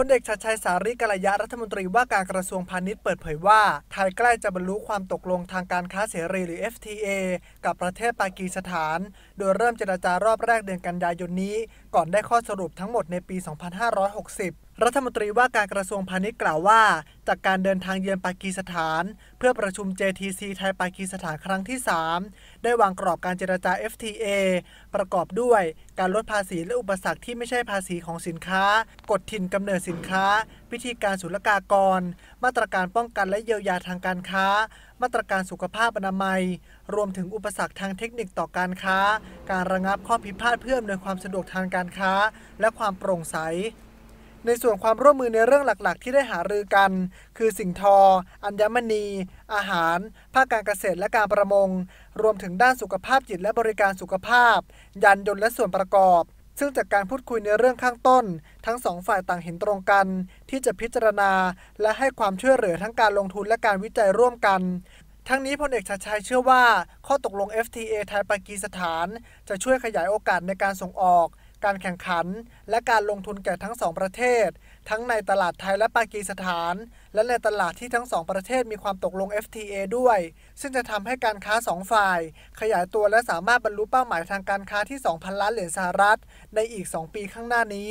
พลเอกชัดชัยสาริกัลยะรัฐมนตรีว่าการกระทรวงพาณิชย์เปิดเผยว่าไทยใกล้จะบรรลุความตกลงทางการค้าเสรีหรือ FTA กับประเทศปากีสถาน โดยเริ่มเจรจารอบแรกเดือนกันยายนนี้ ก่อนได้ข้อสรุปทั้งหมดในปี 2560รัฐมนตรีว่าการกระทรวงพาณิชย์กล่าวว่า จากการเดินทางเยือนปากีสถาน เพื่อประชุม JTC ไทยปากีสถานครั้งที่ 3 ได้วางกรอบการเจรจา FTA ประกอบด้วยการลดภาษีและอุปสรรคที่ไม่ใช่ภาษีของสินค้ากฎถิ่นกำเนิดสินค้าวิธีการศุลกากร มาตรการป้องกันและเยียวยาทางการค้า มาตรการสุขภาพอนามัย รวมถึงอุปสรรคทางเทคนิคต่อการค้า การระงับข้อพิพาทเพื่ออำนวยความสะดวกทางการค้าและความโปร่งใสในส่วนความร่วมมือในเรื่องหลักๆ ที่ได้หารือกัน คือสิ่งทอ อัญมณี อาหารภาคการเกษตรและการประมง รวมถึงด้านสุขภาพจิตและบริการสุขภาพยานยนต์และส่วนประกอบ ซึ่งจากการพูดคุยในเรื่องข้างต้น ทั้งสองฝ่ายต่างเห็นตรงกัน ที่จะพิจารณา และให้ความช่วยเหลือทั้งการลงทุนและการวิจัยร่วมกัน ทั้งนี้พลเอกชาชัยเชื่อว่า ข้อตกลง FTA ไทยปากีสถาน จะช่วยขยายโอกาสในการส่งออกการแข่งขัน และการลงทุนแก่ทั้งสองประเทศ ทั้งในตลาดไทยและปากีสถาน และในตลาดที่ทั้งสองประเทศมีความตกลง FTA ด้วย ซึ่งจะทำให้การค้าสองฝ่าย ขยายตัวและสามารถบรรลุเป้าหมายทางการค้าที่ 2,000 ล้านเหรียญสหรัฐ ในอีก 2 ปีข้างหน้านี้